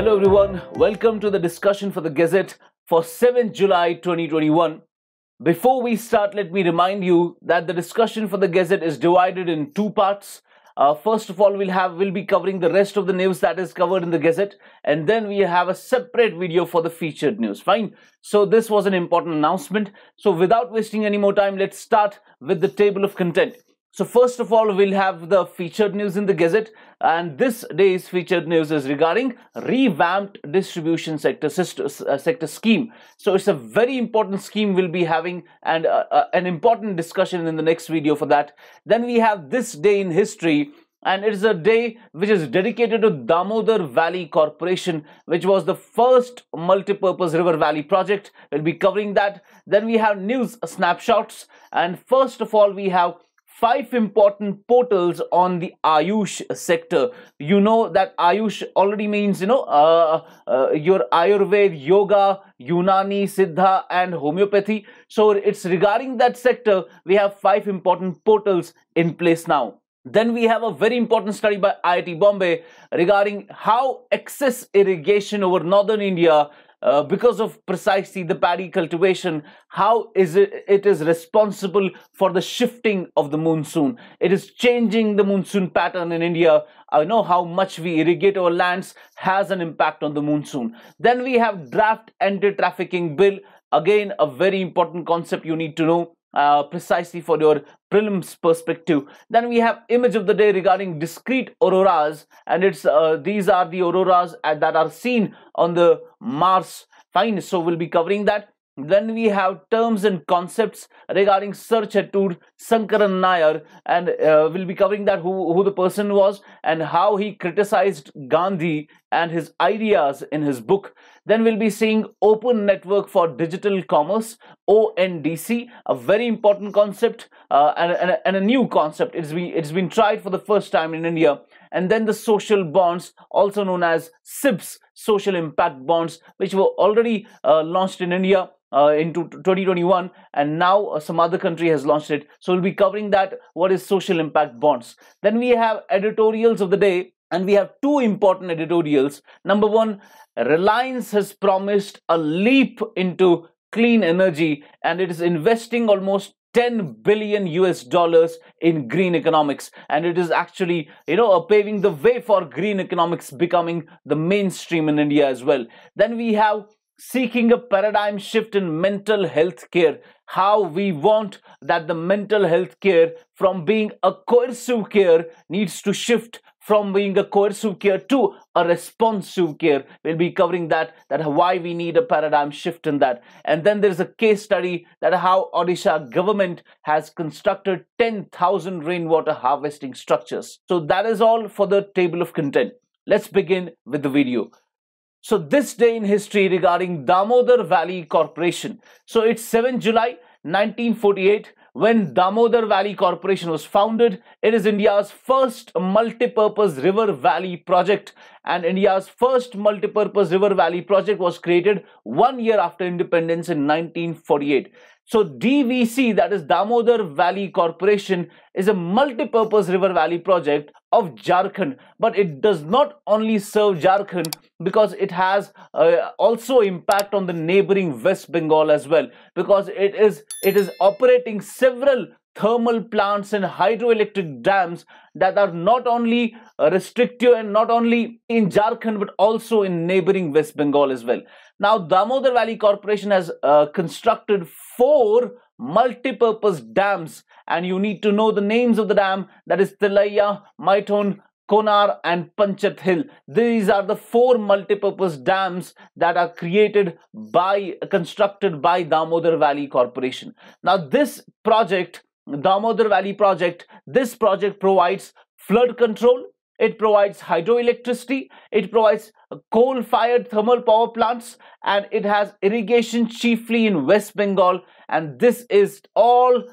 Hello everyone, welcome to the discussion for the Gazette for 7th July 2021. Before we start, let me remind you that the discussion for the Gazette is divided in two parts. Uh, first of all, we'll have we'll be covering the rest of the news that is covered in the Gazette, and then we have a separate video for the featured news. Fine. So this was an important announcement. So without wasting any more time, let's start with the table of content. So first of all, we'll have the featured news in the Gazette and this day's featured news is regarding revamped distribution sector, uh, sector scheme. So it's a very important scheme we'll be having and uh, uh, an important discussion in the next video for that. Then we have this day in history and it is a day which is dedicated to Damodar Valley Corporation which was the first multi-purpose river valley project. We'll be covering that. Then we have news snapshots and first of all we have five important portals on the Ayush sector. You know that Ayush already means, you know, uh, uh, your Ayurved, Yoga, Unani, Siddha and Homeopathy. So it's regarding that sector, we have five important portals in place now. Then we have a very important study by IIT Bombay regarding how excess irrigation over northern India uh, because of precisely the paddy cultivation, how is it, it is responsible for the shifting of the monsoon. It is changing the monsoon pattern in India. I know how much we irrigate our lands has an impact on the monsoon. Then we have draft anti-trafficking bill. Again, a very important concept you need to know uh, precisely for your prelims perspective. Then we have image of the day regarding discrete auroras and it's uh, these are the auroras uh, that are seen on the Mars. Fine, so we'll be covering that. Then we have terms and concepts regarding Sir Chattur Sankaran Nair, and uh, we'll be covering that who, who the person was and how he criticized Gandhi and his ideas in his book. Then we'll be seeing Open Network for Digital Commerce, ONDC, a very important concept uh, and, and, and, a new concept. It's been, it's been tried for the first time in India. And then the social bonds, also known as SIBs, social impact bonds, which were already uh, launched in India uh, into 2021 and now uh, some other country has launched it so we'll be covering that what is social impact bonds then we have editorials of the day and we have two important editorials number one reliance has promised a leap into clean energy and it is investing almost 10 billion US dollars in green economics and it is actually you know uh, paving the way for green economics becoming the mainstream in India as well then we have seeking a paradigm shift in mental health care, how we want that the mental health care from being a coercive care needs to shift from being a coercive care to a responsive care. We'll be covering that, that why we need a paradigm shift in that. And then there's a case study that how Odisha government has constructed 10,000 rainwater harvesting structures. So that is all for the table of content. Let's begin with the video. So this day in history regarding Damodar Valley Corporation. So it's 7 July 1948 when Damodar Valley Corporation was founded. It is India's first multi-purpose river valley project and India's first multi-purpose river valley project was created one year after independence in 1948. So DVC that is Damodar Valley Corporation is a multi-purpose river valley project of Jharkhand. But it does not only serve Jharkhand because it has uh, also impact on the neighboring West Bengal as well because it is it is operating several thermal plants and hydroelectric dams that are not only uh, restrictive and not only in Jharkhand but also in neighboring West Bengal as well. Now Damodar Valley Corporation has uh, constructed four multi-purpose dams and you need to know the names of the dam that is Tilaya, Maiton, Konar and Panchat Hill. These are the four multi-purpose dams that are created by, constructed by Damodar Valley Corporation. Now this project, Damodar Valley project, this project provides flood control, it provides hydroelectricity, it provides coal fired thermal power plants, and it has irrigation chiefly in West Bengal. And this is all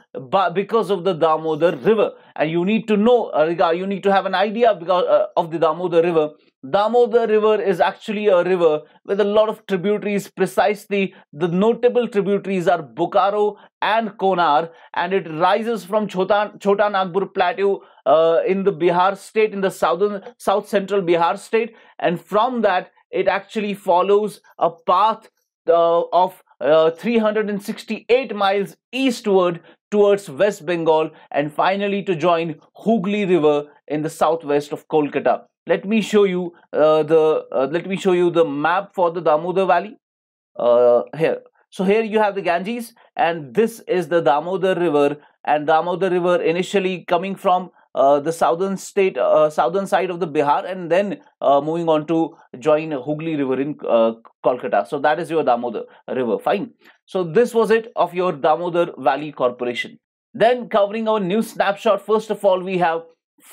because of the Damodar River. And you need to know, uh, you need to have an idea because, uh, of the Damodar River Damodar river is actually a river with a lot of tributaries. Precisely, the notable tributaries are Bokaro and Konar, and it rises from Chota, Chota Nagpur Plateau uh, in the Bihar state, in the southern, south central Bihar state, and from that it actually follows a path uh, of uh, 368 miles eastward towards West Bengal and finally to join Hooghly River in the southwest of Kolkata let me show you uh, the uh, let me show you the map for the Damodar Valley uh, here. So here you have the Ganges and this is the Damodar River and Damodar River initially coming from uh, the southern state uh, southern side of the Bihar and then uh, moving on to join Hugli River in Kolkata. So that is your Damodar River. Fine. So this was it of your Damodar Valley Corporation. Then covering our new snapshot, first of all, we have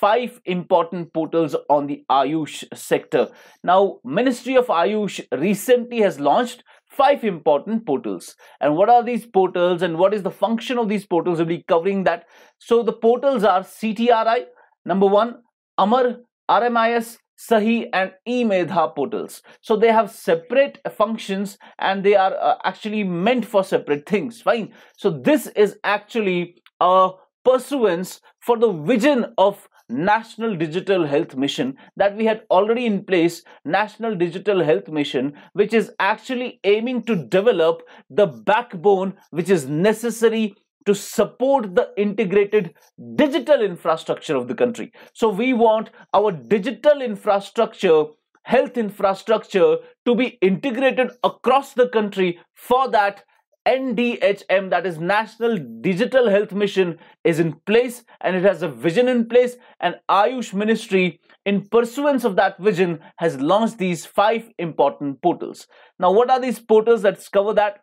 five important portals on the Ayush sector. Now, Ministry of Ayush recently has launched five important portals. And what are these portals and what is the function of these portals? We'll be covering that. So the portals are CTRI, number one, Amar, RMIS, Sahi and eMedha portals. So they have separate functions and they are uh, actually meant for separate things. Fine. So this is actually a pursuance for the vision of national digital health mission that we had already in place national digital health mission which is actually aiming to develop the backbone which is necessary to support the integrated digital infrastructure of the country so we want our digital infrastructure health infrastructure to be integrated across the country for that NDHM, that is National Digital Health Mission, is in place and it has a vision in place. And Ayush Ministry, in pursuance of that vision, has launched these five important portals. Now, what are these portals that cover that?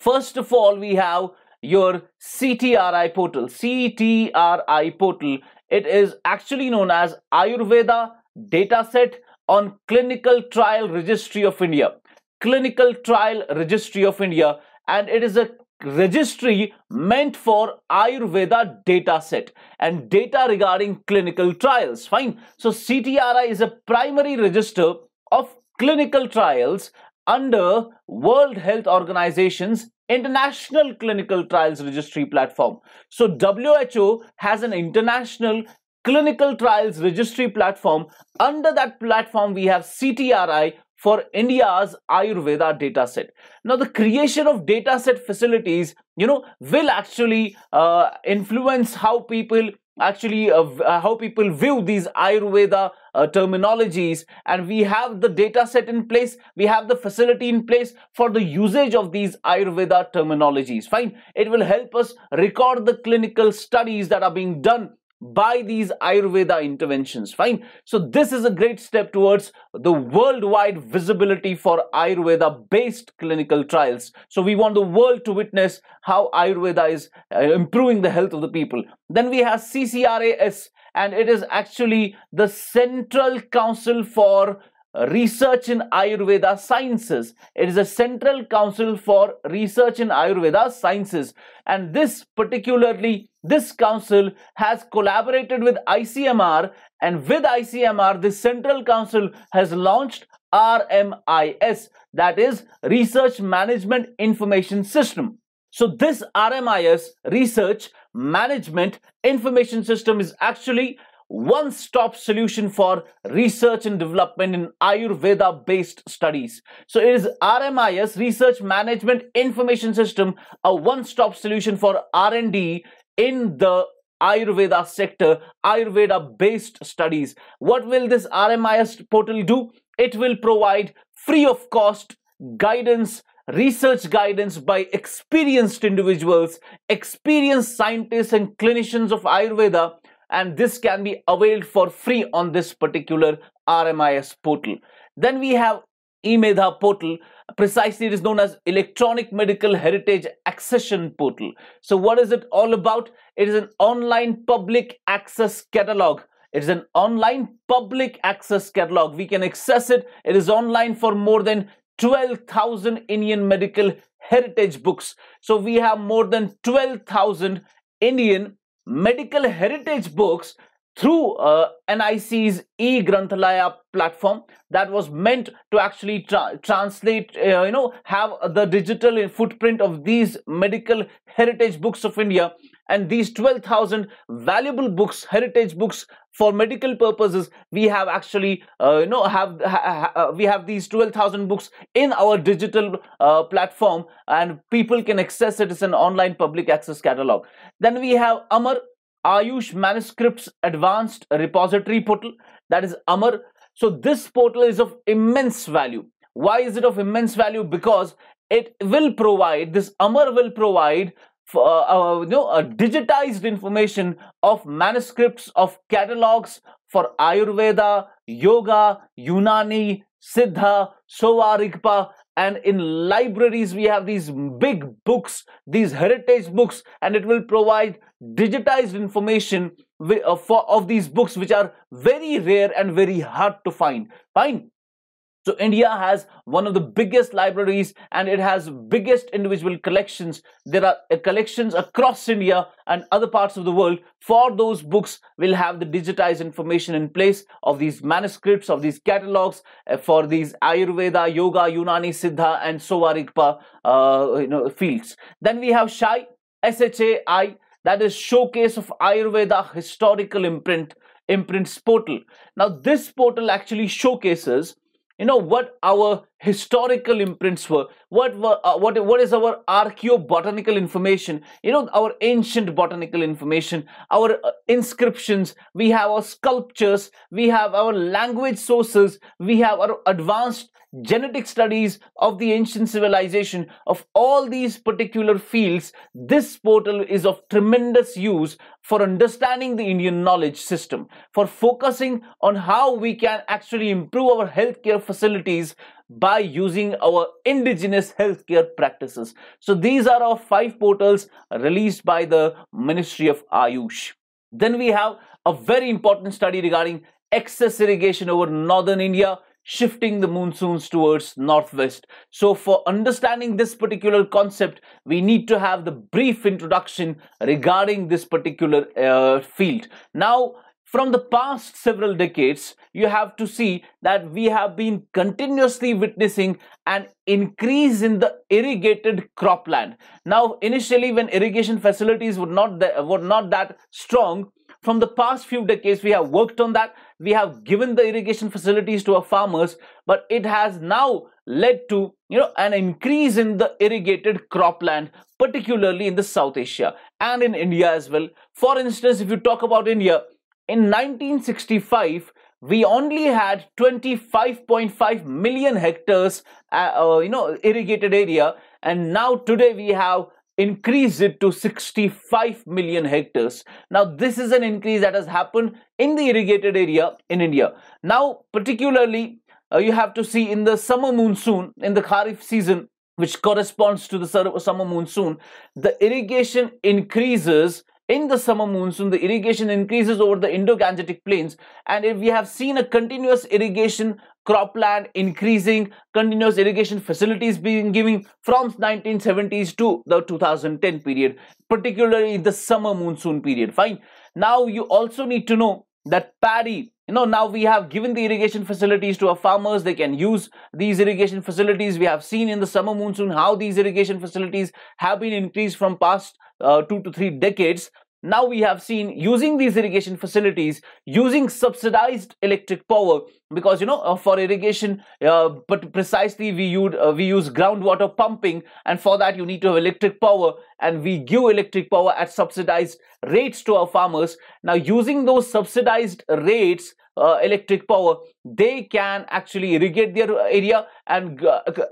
First of all, we have your CTRI portal. CTRI portal. It is actually known as Ayurveda Dataset on Clinical Trial Registry of India. Clinical Trial Registry of India and it is a registry meant for Ayurveda data set and data regarding clinical trials. Fine. So CTRI is a primary register of clinical trials under World Health Organization's International Clinical Trials Registry platform. So WHO has an international clinical trials registry platform. Under that platform, we have CTRI, for India's Ayurveda dataset. Now, the creation of dataset facilities, you know, will actually uh, influence how people actually uh, uh how people view these Ayurveda uh, terminologies and we have the data set in place, we have the facility in place for the usage of these Ayurveda terminologies. Fine, it will help us record the clinical studies that are being done by these Ayurveda interventions, fine? So this is a great step towards the worldwide visibility for Ayurveda-based clinical trials. So we want the world to witness how Ayurveda is uh, improving the health of the people. Then we have CCRAS and it is actually the Central Council for Research in Ayurveda Sciences. It is a Central Council for Research in Ayurveda Sciences. And this particularly, this council has collaborated with ICMR and with ICMR, this Central Council has launched RMIS, that is Research Management Information System. So this RMIS, Research Management Information System is actually one stop solution for research and development in Ayurveda based studies. So, it is RMIS Research Management Information System, a one stop solution for R&D in the Ayurveda sector, Ayurveda based studies. What will this RMIS portal do? It will provide free of cost guidance, research guidance by experienced individuals, experienced scientists and clinicians of Ayurveda and this can be availed for free on this particular RMIS portal. Then we have eMedha portal, precisely it is known as Electronic Medical Heritage Accession Portal. So what is it all about? It is an online public access catalog. It is an online public access catalog. We can access it. It is online for more than 12,000 Indian medical heritage books. So we have more than 12,000 Indian medical heritage books through uh, NIC's e-Granthalaya platform that was meant to actually tra translate, uh, you know, have the digital footprint of these medical heritage books of India and these 12,000 valuable books, heritage books for medical purposes, we have actually, uh, you know, have ha, ha, uh, we have these 12,000 books in our digital uh, platform and people can access it as an online public access catalog. Then we have Amar Ayush Manuscripts Advanced Repository Portal, that is Amar. So this portal is of immense value. Why is it of immense value? Because it will provide, this Amar will provide for, uh, uh, you know, uh, digitized information of manuscripts, of catalogs for Ayurveda, Yoga, Yunani, Siddha, Sowa Rigpa, and in libraries we have these big books, these heritage books, and it will provide digitized information uh, of these books which are very rare and very hard to find. Fine, so India has one of the biggest libraries and it has biggest individual collections. There are uh, collections across India and other parts of the world for those books will have the digitized information in place of these manuscripts, of these catalogs uh, for these Ayurveda, Yoga, Unani, Siddha and Sovarigpa uh, you know, fields. Then we have SHAI, S-H-A-I, that is Showcase of Ayurveda Historical Imprint imprints portal now this portal actually showcases you know what our historical imprints were what were uh, what what is our archaeobotanical information you know our ancient botanical information our uh, inscriptions we have our sculptures we have our language sources we have our advanced genetic studies of the ancient civilization of all these particular fields this portal is of tremendous use for understanding the indian knowledge system for focusing on how we can actually improve our healthcare facilities by using our indigenous healthcare practices. So these are our five portals released by the Ministry of Ayush. Then we have a very important study regarding excess irrigation over northern India shifting the monsoons towards northwest. So for understanding this particular concept, we need to have the brief introduction regarding this particular uh, field. Now, from the past several decades, you have to see that we have been continuously witnessing an increase in the irrigated cropland. Now, initially, when irrigation facilities were not, the, were not that strong, from the past few decades, we have worked on that. We have given the irrigation facilities to our farmers, but it has now led to you know an increase in the irrigated cropland particularly in the south asia and in india as well for instance if you talk about india in 1965, we only had 25.5 million hectares, uh, uh, you know, irrigated area. And now today we have increased it to 65 million hectares. Now, this is an increase that has happened in the irrigated area in India. Now, particularly, uh, you have to see in the summer monsoon, in the Kharif season, which corresponds to the summer monsoon, the irrigation increases in the summer monsoon, the irrigation increases over the Indo-Gangetic plains and if we have seen a continuous irrigation cropland increasing, continuous irrigation facilities being given from 1970s to the 2010 period, particularly the summer monsoon period. Fine. Now you also need to know that paddy you know now we have given the irrigation facilities to our farmers they can use these irrigation facilities we have seen in the summer monsoon how these irrigation facilities have been increased from past uh, two to three decades, now we have seen using these irrigation facilities, using subsidized electric power, because you know uh, for irrigation, uh, but precisely we use uh, we use groundwater pumping, and for that you need to have electric power, and we give electric power at subsidized rates to our farmers. Now using those subsidized rates, uh, electric power they can actually irrigate their area and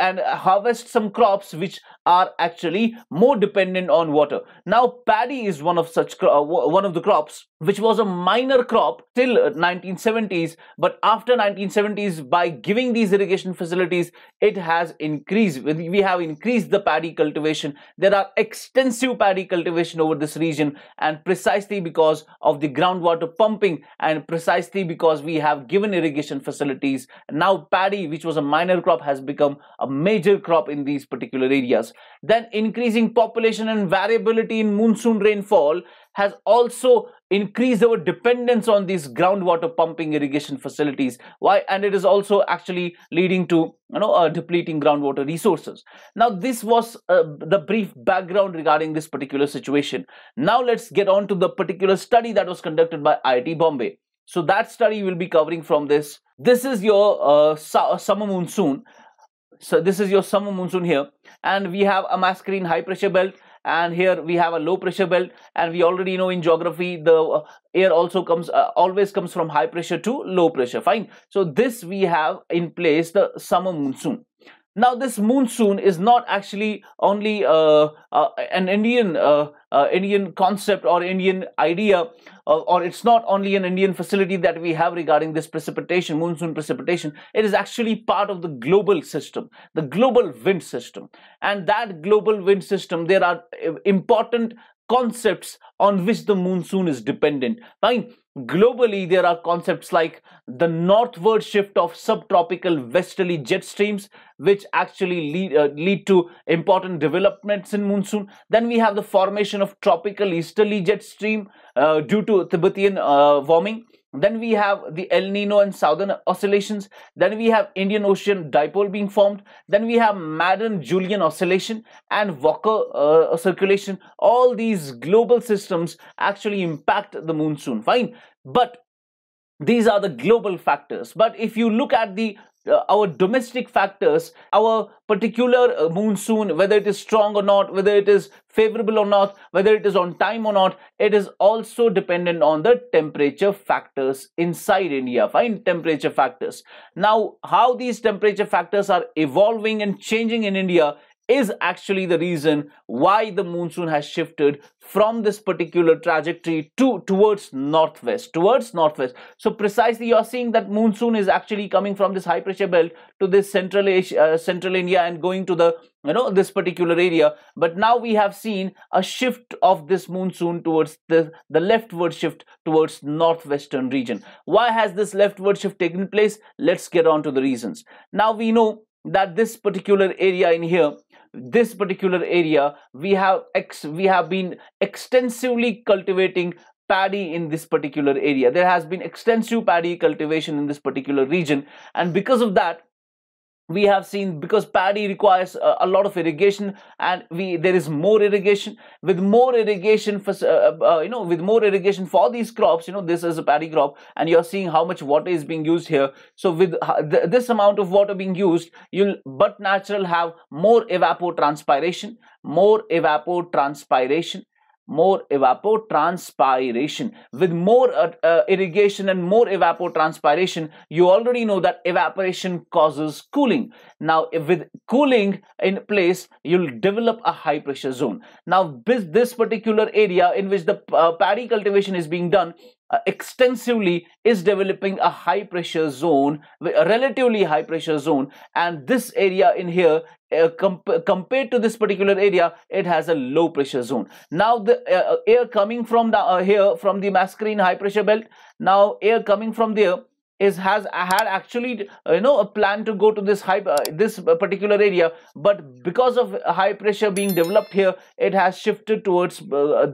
and harvest some crops which are actually more dependent on water now paddy is one of such uh, one of the crops which was a minor crop till 1970s but after 1970s by giving these irrigation facilities it has increased we have increased the paddy cultivation there are extensive paddy cultivation over this region and precisely because of the groundwater pumping and precisely because because we have given irrigation facilities. Now paddy, which was a minor crop, has become a major crop in these particular areas. Then increasing population and variability in monsoon rainfall has also increased our dependence on these groundwater pumping irrigation facilities. Why? And it is also actually leading to you know uh, depleting groundwater resources. Now this was uh, the brief background regarding this particular situation. Now let's get on to the particular study that was conducted by IIT Bombay. So that study will be covering from this. This is your uh, uh, summer monsoon. So this is your summer monsoon here. And we have a mascarine high pressure belt. And here we have a low pressure belt. And we already know in geography, the uh, air also comes, uh, always comes from high pressure to low pressure. Fine. So this we have in place the summer monsoon. Now, this monsoon is not actually only uh, uh, an Indian uh, uh Indian concept or Indian idea, uh, or it's not only an Indian facility that we have regarding this precipitation, monsoon precipitation. It is actually part of the global system, the global wind system, and that global wind system. There are uh, important concepts on which the monsoon is dependent. Fine. Globally, there are concepts like the northward shift of subtropical westerly jet streams, which actually lead, uh, lead to important developments in monsoon. Then we have the formation of tropical easterly jet stream uh, due to Tibetan uh, warming. Then we have the El Nino and Southern Oscillations. Then we have Indian Ocean Dipole being formed. Then we have Madden-Julian Oscillation and Walker uh, Circulation. All these global systems actually impact the monsoon, fine. But these are the global factors. But if you look at the uh, our domestic factors, our particular uh, monsoon, whether it is strong or not, whether it is favorable or not, whether it is on time or not, it is also dependent on the temperature factors inside India. Fine temperature factors. Now, how these temperature factors are evolving and changing in India is actually the reason why the monsoon has shifted from this particular trajectory to towards northwest towards northwest so precisely you're seeing that monsoon is actually coming from this high pressure belt to this central Asia, uh, central india and going to the you know this particular area but now we have seen a shift of this monsoon towards the the leftward shift towards northwestern region why has this leftward shift taken place let's get on to the reasons now we know that this particular area in here this particular area we have ex we have been extensively cultivating paddy in this particular area there has been extensive paddy cultivation in this particular region and because of that we have seen because paddy requires a, a, lot of irrigation and we there is more irrigation with more irrigation for uh, uh, uh, you know with more irrigation for these crops you know this is a paddy crop and you're seeing how much water is being used here so with th this amount of water being used you'll but natural have more evapotranspiration more evapotranspiration more evapotranspiration. With more uh, uh, irrigation and more evapotranspiration, you already know that evaporation causes cooling. Now, with cooling in place, you'll develop a high pressure zone. Now, this, this particular area in which the uh, paddy cultivation is being done uh, extensively is developing a high pressure zone, a relatively high pressure zone, and this area in here uh, comp compared to this particular area it has a low pressure zone now the uh, uh air coming from the uh, here from the mascarene high pressure belt now air coming from there is has had actually you know a plan to go to this high uh, this particular area but because of high pressure being developed here it has shifted towards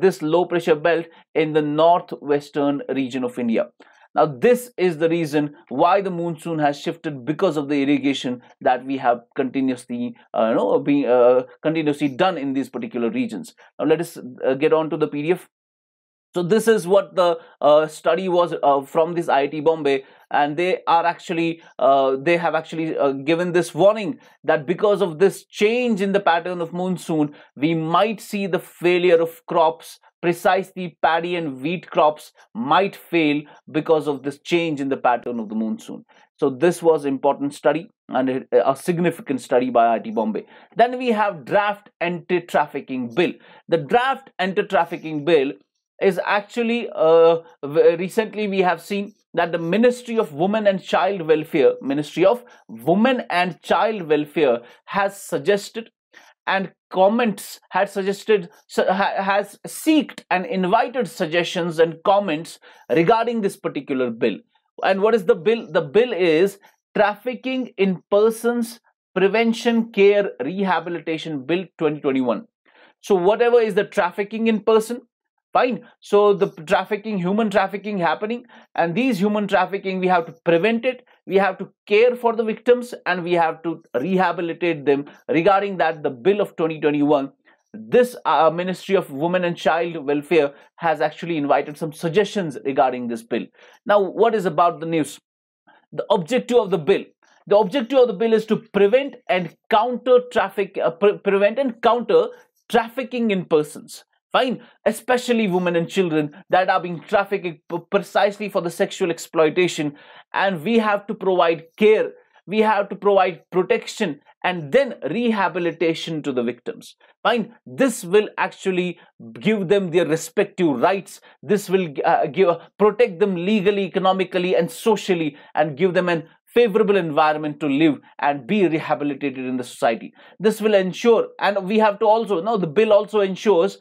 this low pressure belt in the northwestern region of india now, this is the reason why the monsoon has shifted because of the irrigation that we have continuously, uh, you know, uh, being uh, continuously done in these particular regions. Now, let us uh, get on to the PDF. So this is what the uh, study was uh, from this IIT Bombay and they are actually, uh, they have actually uh, given this warning that because of this change in the pattern of monsoon, we might see the failure of crops precisely paddy and wheat crops might fail because of this change in the pattern of the monsoon. So this was important study and uh, a significant study by IIT Bombay. Then we have draft anti-trafficking bill. The draft anti-trafficking bill is actually uh, recently we have seen that the Ministry of Women and Child Welfare, Ministry of Women and Child Welfare has suggested and comments had suggested has sought and invited suggestions and comments regarding this particular bill and what is the bill the bill is trafficking in persons prevention care rehabilitation bill 2021 so whatever is the trafficking in person fine so the trafficking human trafficking happening and these human trafficking we have to prevent it we have to care for the victims and we have to rehabilitate them regarding that the bill of 2021 this uh, ministry of women and child welfare has actually invited some suggestions regarding this bill now what is about the news the objective of the bill the objective of the bill is to prevent and counter traffic uh, pre prevent and counter trafficking in persons Fine, especially women and children that are being trafficked precisely for the sexual exploitation, and we have to provide care, we have to provide protection, and then rehabilitation to the victims. Fine, this will actually give them their respective rights. This will uh, give, uh, protect them legally, economically, and socially, and give them an favorable environment to live and be rehabilitated in the society. This will ensure, and we have to also, now the bill also ensures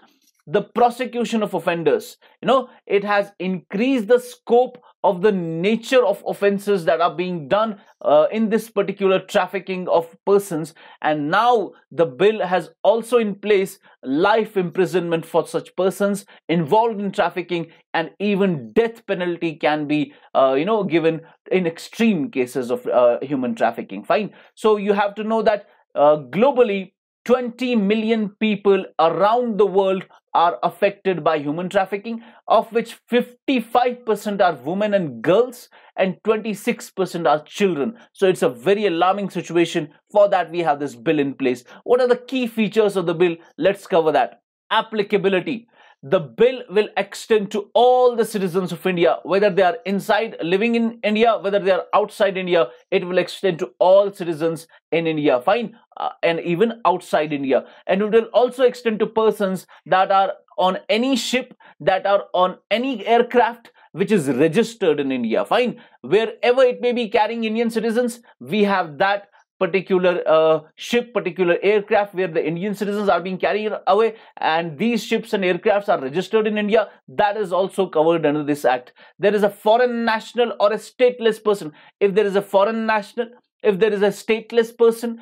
the prosecution of offenders. You know, it has increased the scope of the nature of offenses that are being done uh, in this particular trafficking of persons. And now the bill has also in place life imprisonment for such persons involved in trafficking and even death penalty can be, uh, you know, given in extreme cases of uh, human trafficking. Fine. So you have to know that uh, globally, 20 million people around the world are affected by human trafficking, of which 55% are women and girls and 26% are children. So it's a very alarming situation. For that, we have this bill in place. What are the key features of the bill? Let's cover that. Applicability the bill will extend to all the citizens of India, whether they are inside living in India, whether they are outside India, it will extend to all citizens in India, fine, uh, and even outside India. And it will also extend to persons that are on any ship, that are on any aircraft, which is registered in India. Fine. Wherever it may be carrying Indian citizens, we have that particular uh, ship, particular aircraft where the Indian citizens are being carried away and these ships and aircrafts are registered in India, that is also covered under this act. There is a foreign national or a stateless person. If there is a foreign national, if there is a stateless person,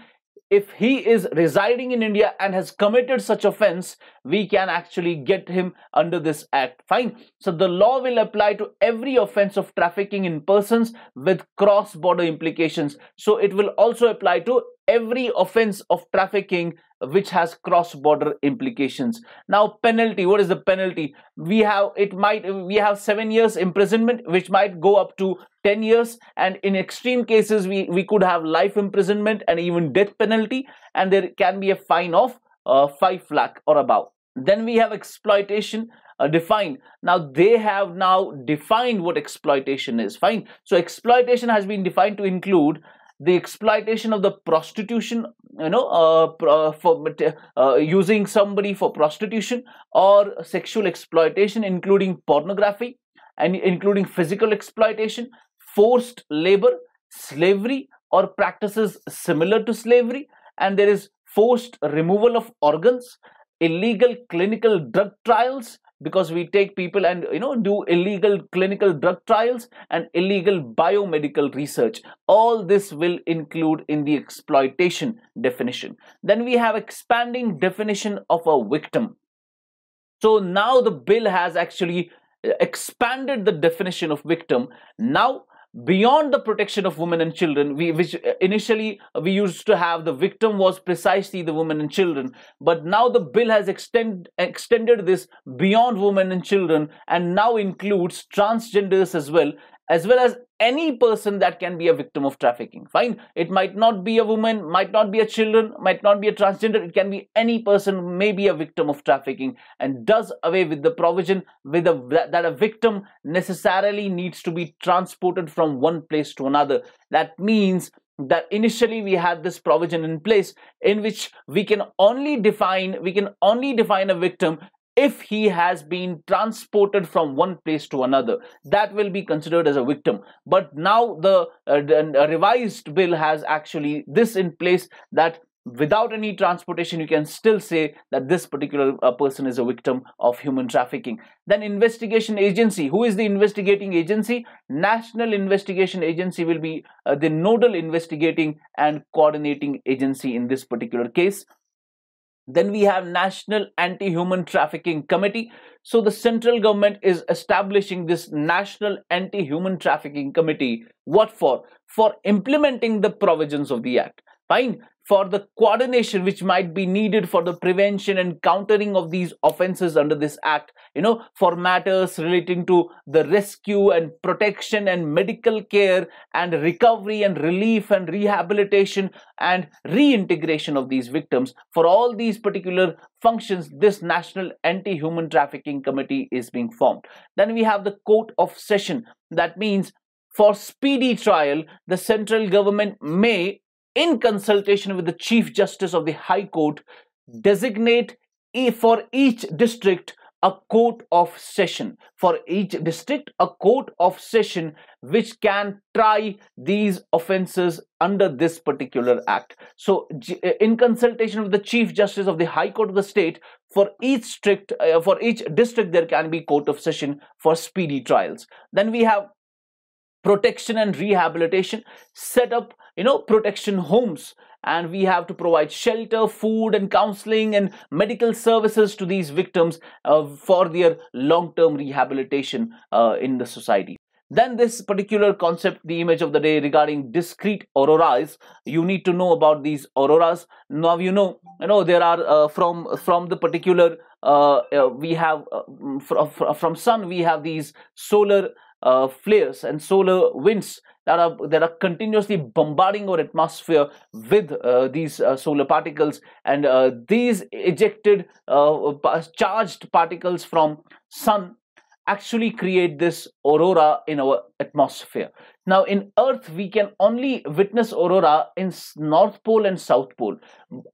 if he is residing in India and has committed such offense, we can actually get him under this act. Fine. So the law will apply to every offense of trafficking in persons with cross-border implications. So it will also apply to every offense of trafficking which has cross border implications now penalty what is the penalty we have it might we have 7 years imprisonment which might go up to 10 years and in extreme cases we we could have life imprisonment and even death penalty and there can be a fine of uh, 5 lakh or above then we have exploitation uh, defined now they have now defined what exploitation is fine so exploitation has been defined to include the exploitation of the prostitution you know uh, uh, for uh, using somebody for prostitution or sexual exploitation including pornography and including physical exploitation forced labor slavery or practices similar to slavery and there is forced removal of organs illegal clinical drug trials because we take people and you know do illegal clinical drug trials and illegal biomedical research all this will include in the exploitation definition then we have expanding definition of a victim so now the bill has actually uh, expanded the definition of victim now beyond the protection of women and children we, which uh, initially uh, we used to have the victim was precisely the women and children but now the bill has extend, extended this beyond women and children and now includes transgenders as well as well as any person that can be a victim of trafficking fine it might not be a woman might not be a children might not be a transgender it can be any person may be a victim of trafficking and does away with the provision with a, that a victim necessarily needs to be transported from one place to another that means that initially we had this provision in place in which we can only define we can only define a victim if he has been transported from one place to another that will be considered as a victim but now the, uh, the uh, revised bill has actually this in place that without any transportation you can still say that this particular uh, person is a victim of human trafficking then investigation agency who is the investigating agency national investigation agency will be uh, the nodal investigating and coordinating agency in this particular case then we have National Anti-Human Trafficking Committee. So the central government is establishing this National Anti-Human Trafficking Committee. What for? For implementing the provisions of the act fine for the coordination which might be needed for the prevention and countering of these offenses under this act you know for matters relating to the rescue and protection and medical care and recovery and relief and rehabilitation and reintegration of these victims for all these particular functions this national anti-human trafficking committee is being formed then we have the court of session that means for speedy trial, the central government may in consultation with the Chief Justice of the High Court, designate for each district a court of session for each district a court of session which can try these offenses under this particular act so uh, in consultation with the chief justice of the high court of the state for each district uh, for each district there can be court of session for speedy trials then we have protection and rehabilitation set up you know protection homes and we have to provide shelter food and counseling and medical services to these victims uh, for their long-term rehabilitation uh, in the society then this particular concept the image of the day regarding discrete auroras you need to know about these auroras now you know you know there are uh, from from the particular uh, uh, we have uh, from, from sun we have these solar uh, flares and solar winds that are that are continuously bombarding our atmosphere with uh, these uh, solar particles and uh, these ejected uh, charged particles from sun actually create this aurora in our atmosphere now in earth we can only witness aurora in north pole and south pole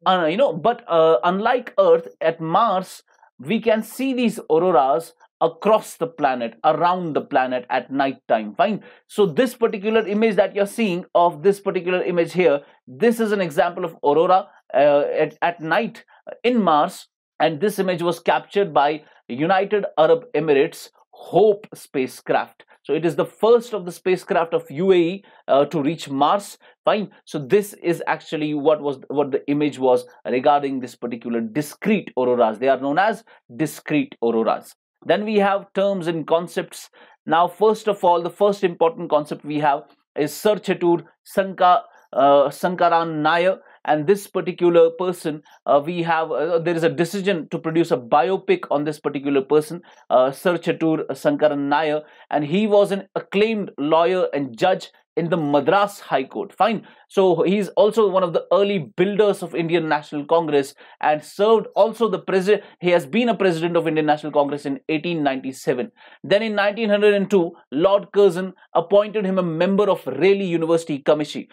uh, you know but uh, unlike earth at mars we can see these auroras across the planet, around the planet at night time. Fine. So this particular image that you're seeing of this particular image here, this is an example of aurora uh, at, at night in Mars. And this image was captured by United Arab Emirates Hope spacecraft. So it is the first of the spacecraft of UAE uh, to reach Mars. Fine. So this is actually what was what the image was regarding this particular discrete auroras. They are known as discrete auroras. Then we have terms and concepts. Now, first of all, the first important concept we have is Sir Chetur Sanka, uh, Sankaran Nair and this particular person uh, we have uh, there is a decision to produce a biopic on this particular person uh, Sir Chatur Sankaran Nair and he was an acclaimed lawyer and judge in the Madras High Court. Fine. So he's also one of the early builders of Indian National Congress and served also the president. He has been a president of Indian National Congress in 1897. Then in 1902, Lord Curzon appointed him a member of Raleigh University Commission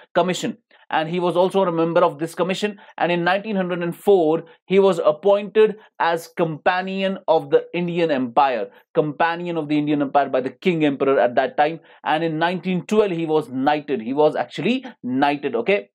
and he was also a member of this commission. And in 1904, he was appointed as companion of the Indian Empire, companion of the Indian Empire by the King Emperor at that time. And in 1912, he was knighted. He was actually knighted, okay?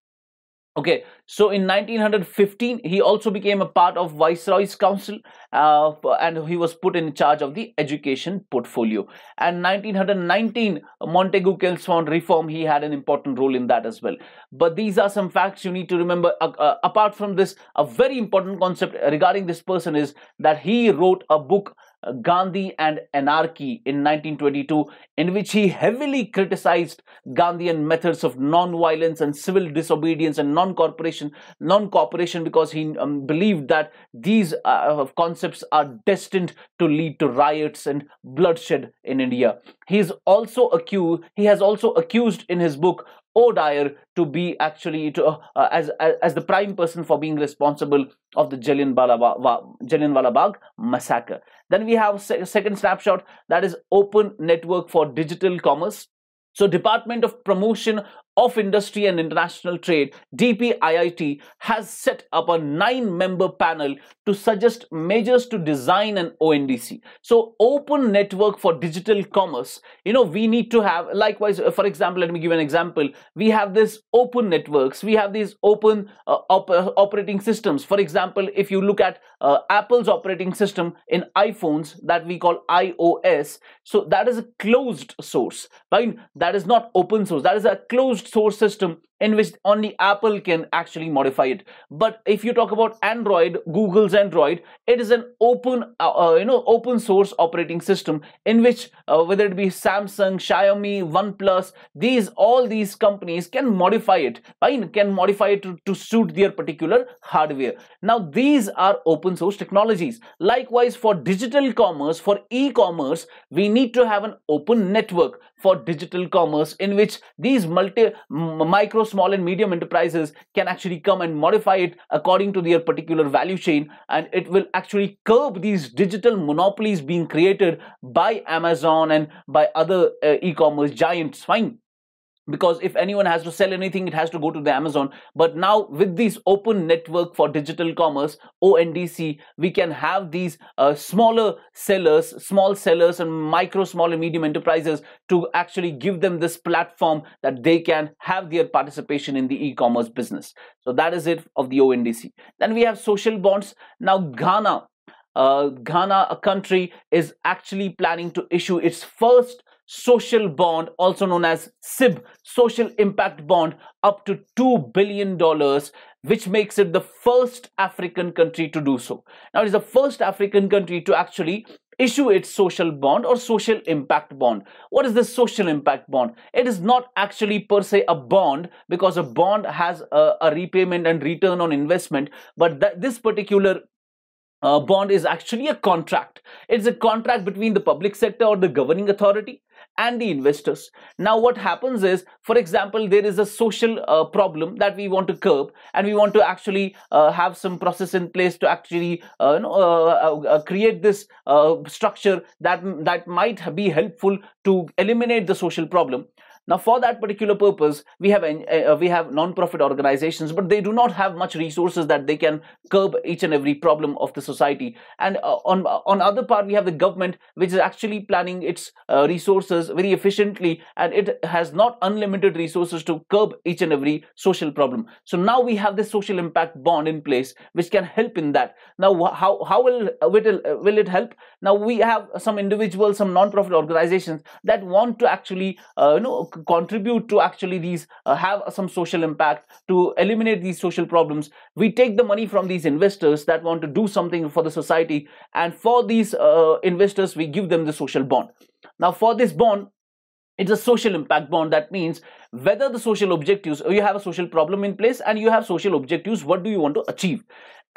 Okay, so in 1915, he also became a part of Viceroy's Council uh, and he was put in charge of the education portfolio. And 1919, Montagu Kells found reform. He had an important role in that as well. But these are some facts you need to remember. Uh, uh, apart from this, a very important concept regarding this person is that he wrote a book Gandhi and Anarchy in 1922, in which he heavily criticized Gandhian methods of non-violence and civil disobedience and non-cooperation, non-cooperation because he um, believed that these uh, uh, concepts are destined to lead to riots and bloodshed in India. He is also accused. He has also accused in his book O'Dyer to be actually to, uh, uh, as, as, as the prime person for being responsible of the Jallianwala Bagh massacre. Then we have se second snapshot that is open network for digital commerce. So Department of Promotion of Industry and International Trade, DPIIT, has set up a nine member panel to suggest measures to design an ONDC. So, open network for digital commerce. You know, we need to have, likewise, uh, for example, let me give an example. We have this open networks, we have these open uh, op uh, operating systems. For example, if you look at uh, Apple's operating system in iPhones that we call iOS, so that is a closed source, right? That is not open source, that is a closed source system in which only Apple can actually modify it. But if you talk about Android, Google's Android, it is an open, uh, uh, you know, open source operating system in which uh, whether it be Samsung, Xiaomi, OnePlus, these all these companies can modify it, right? can modify it to, to suit their particular hardware. Now these are open source technologies. Likewise, for digital commerce, for e-commerce, we need to have an open network for digital commerce in which these multi micro small and medium enterprises can actually come and modify it according to their particular value chain and it will actually curb these digital monopolies being created by Amazon and by other uh, e-commerce giants fine because if anyone has to sell anything it has to go to the amazon but now with this open network for digital commerce ondc we can have these uh, smaller sellers small sellers and micro small and medium enterprises to actually give them this platform that they can have their participation in the e-commerce business so that is it of the ondc then we have social bonds now ghana uh, Ghana, a country, is actually planning to issue its first social bond, also known as SIB, social impact bond, up to $2 billion, which makes it the first African country to do so. Now, it is the first African country to actually issue its social bond or social impact bond. What is this social impact bond? It is not actually per se a bond because a bond has a, a repayment and return on investment, but th this particular uh, bond is actually a contract. It's a contract between the public sector or the governing authority and the investors. Now what happens is, for example, there is a social uh, problem that we want to curb and we want to actually uh, have some process in place to actually uh, you know, uh, uh, uh, create this structure that, that might be helpful to eliminate the social problem. Now, for that particular purpose, we have uh, we have non-profit organizations, but they do not have much resources that they can curb each and every problem of the society. And uh, on uh, on other part, we have the government, which is actually planning its uh, resources very efficiently, and it has not unlimited resources to curb each and every social problem. So now we have this social impact bond in place, which can help in that. Now, how how will uh, will uh, will it help? Now we have some individuals, some non-profit organizations that want to actually you know contribute to actually these uh, have some social impact to eliminate these social problems we take the money from these investors that want to do something for the society and for these uh, investors we give them the social bond now for this bond it's a social impact bond that means whether the social objectives you have a social problem in place and you have social objectives what do you want to achieve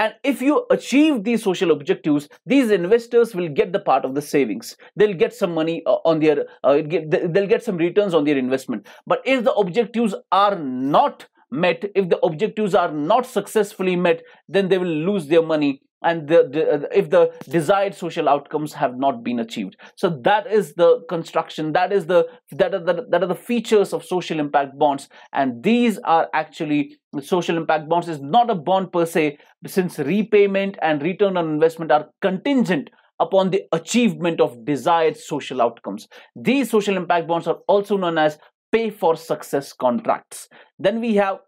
and if you achieve these social objectives, these investors will get the part of the savings. They'll get some money uh, on their, uh, they'll get some returns on their investment. But if the objectives are not met, if the objectives are not successfully met, then they will lose their money and the, the, if the desired social outcomes have not been achieved so that is the construction that is the that are the, that are the features of social impact bonds and these are actually social impact bonds is not a bond per se since repayment and return on investment are contingent upon the achievement of desired social outcomes these social impact bonds are also known as pay for success contracts then we have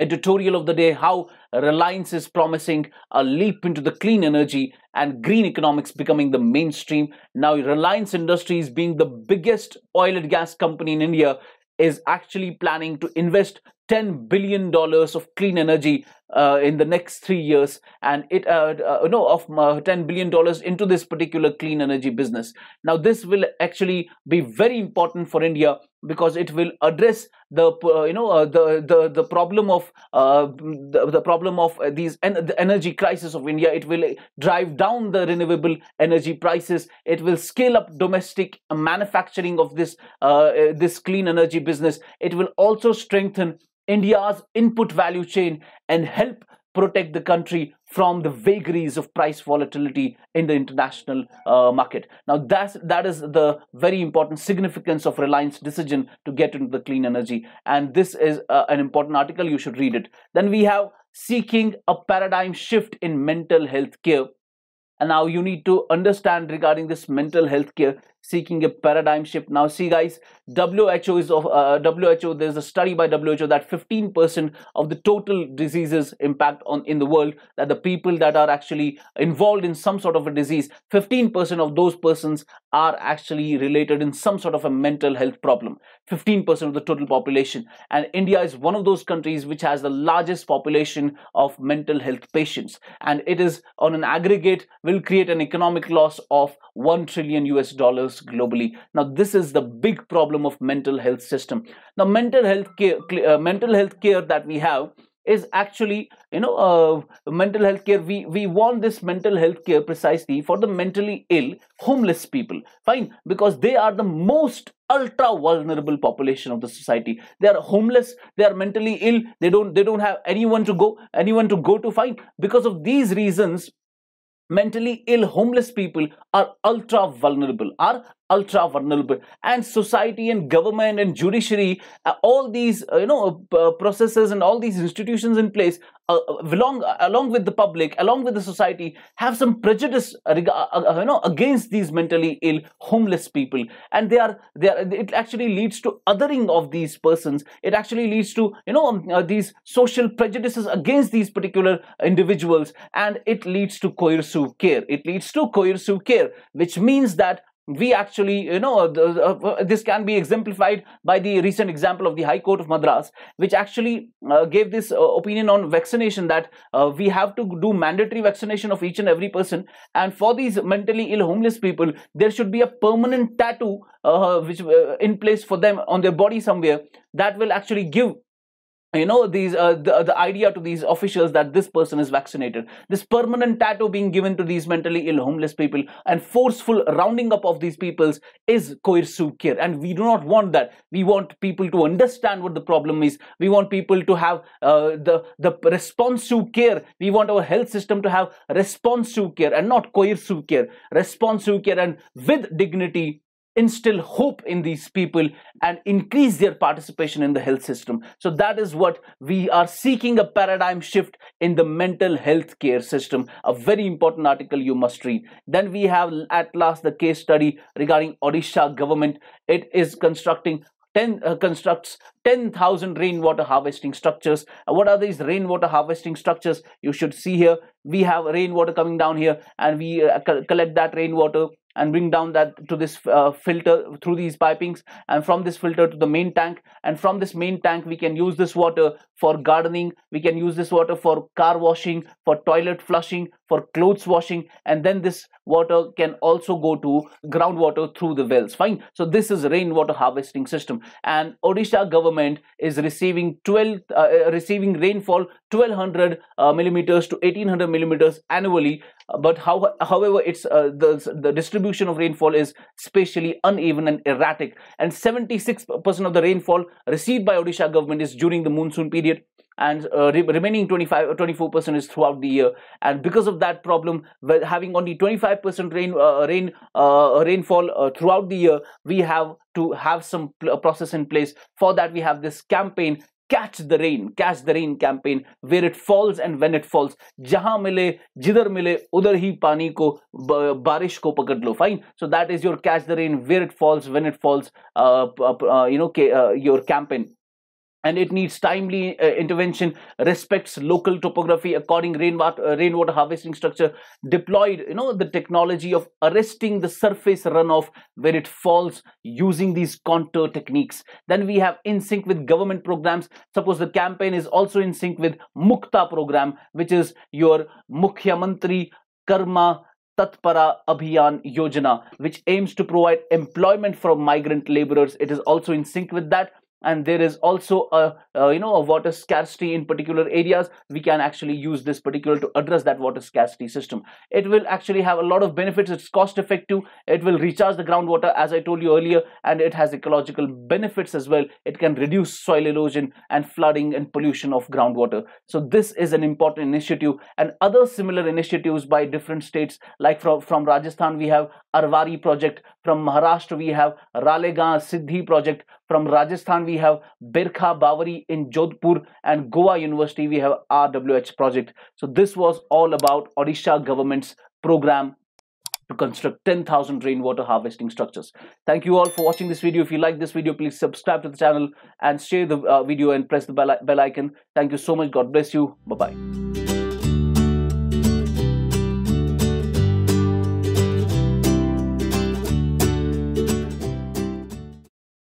editorial of the day how Reliance is promising a leap into the clean energy and green economics becoming the mainstream. Now, Reliance Industries, being the biggest oil and gas company in India, is actually planning to invest $10 billion of clean energy uh, in the next three years and it uh, uh, no of uh, $10 billion into this particular clean energy business now this will actually be very important for india because it will address the uh, you know uh, the, the the problem of the, the problem of these en- the energy crisis of india it will drive down the renewable energy prices it will scale up domestic manufacturing of this this clean energy business it will also strengthen India's input value chain and help protect the country from the vagaries of price volatility in the international uh, market. Now that's, that is the very important significance of Reliance decision to get into the clean energy and this is uh, an important article you should read it. Then we have seeking a paradigm shift in mental health care and now you need to understand regarding this mental health care seeking a paradigm shift. Now, see, guys, WHO is of uh, WHO. There's a study by WHO that 15% of the total diseases impact on in the world that the people that are actually involved in some sort of a disease, 15% of those persons are actually related in some sort of a mental health problem. 15% of the total population, and India is one of those countries which has the largest population of mental health patients, and it is on an aggregate will create an economic loss of 1 trillion US dollars hospitals globally. Now, this is the big problem of mental health system. Now, mental health care, uh, mental health care that we have is actually you know uh, mental health care we we want this mental health care precisely for the mentally ill homeless people fine because they are the most ultra vulnerable population of the society they are homeless they are mentally ill they don't they don't have anyone to go anyone to go to fine because of these reasons mentally ill homeless people are ultra vulnerable are ultra vulnerable and society and government and judiciary uh, all these uh, you know uh, processes and all these institutions in place along uh, uh, along with the public along with the society have some prejudice uh, you know against these mentally ill homeless people and they are they are it actually leads to othering of these persons it actually leads to you know um, these social prejudices against these particular individuals and it leads to coercive care it leads to coercive care which means that we actually, you know, uh, uh, this can be exemplified by the recent example of the High Court of Madras, which actually uh, gave this uh, opinion on vaccination that uh, we have to do mandatory vaccination of each and every person. And for these mentally ill homeless people, there should be a permanent tattoo uh, which in place for them on their body somewhere that will actually give you know these uh, the, the idea to these officials that this person is vaccinated this permanent tattoo being given to these mentally ill homeless people and forceful rounding up of these peoples is coercive care and we do not want that we want people to understand what the problem is we want people to have uh, the the responsive care we want our health system to have responsive care and not coercive care responsive care and with dignity instill hope in these people and increase their participation in the health system. So that is what we are seeking a paradigm shift in the mental health care system. A very important article you must read. Then we have at last the case study regarding Odisha government. It is constructing 10 uh, constructs 10,000 rainwater harvesting structures. Uh, what are these rainwater harvesting structures? You should see here. We have rainwater coming down here and we uh, co collect that rainwater and bring down that to this uh, filter through these pipings and from this filter to the main tank and from this main tank we can use this water for gardening we can use this water for car washing for toilet flushing for clothes washing and then this water can also go to groundwater through the wells fine so this is rainwater harvesting system and odisha government is receiving 12 uh, uh receiving rainfall 1200 uh, millimeters to 1800 millimeters annually but how, however it's uh, the the distribution of rainfall is spatially uneven and erratic and 76% of the rainfall received by Odisha government is during the monsoon period and uh, re remaining 25 24% is throughout the year and because of that problem having only 25% rain uh, rain uh, rainfall uh, throughout the year we have to have some process in place for that we have this campaign catch the rain catch the rain campaign where it falls and when it falls jahan mile jidhar mile udhar hi pani ko barish ko pakad lo fine so that is your catch the rain where it falls when it falls uh, uh, uh, you know your campaign and it needs timely uh, intervention respects local topography according rainwater uh, rainwater harvesting structure deployed you know the technology of arresting the surface runoff where it falls using these contour techniques then we have in sync with government programs suppose the campaign is also in sync with mukta program which is your Mantri karma Tatpara Abhiyan Yojana, which aims to provide employment for migrant laborers. It is also in sync with that and there is also a, uh, you know a water scarcity in particular areas we can actually use this particular to address that water scarcity system it will actually have a lot of benefits it's cost effective it will recharge the groundwater as i told you earlier and it has ecological benefits as well it can reduce soil erosion and flooding and pollution of groundwater so this is an important initiative and other similar initiatives by different states like from, from rajasthan we have arvari project from Maharashtra, we have Ralegaon Siddhi project. From Rajasthan, we have Birkha Bawari in Jodhpur and Goa University, we have RWH project. So this was all about Odisha government's program to construct 10,000 rainwater harvesting structures. Thank you all for watching this video. If you like this video, please subscribe to the channel and share the uh, video and press the bell, bell icon. Thank you so much. God bless you. Bye-bye.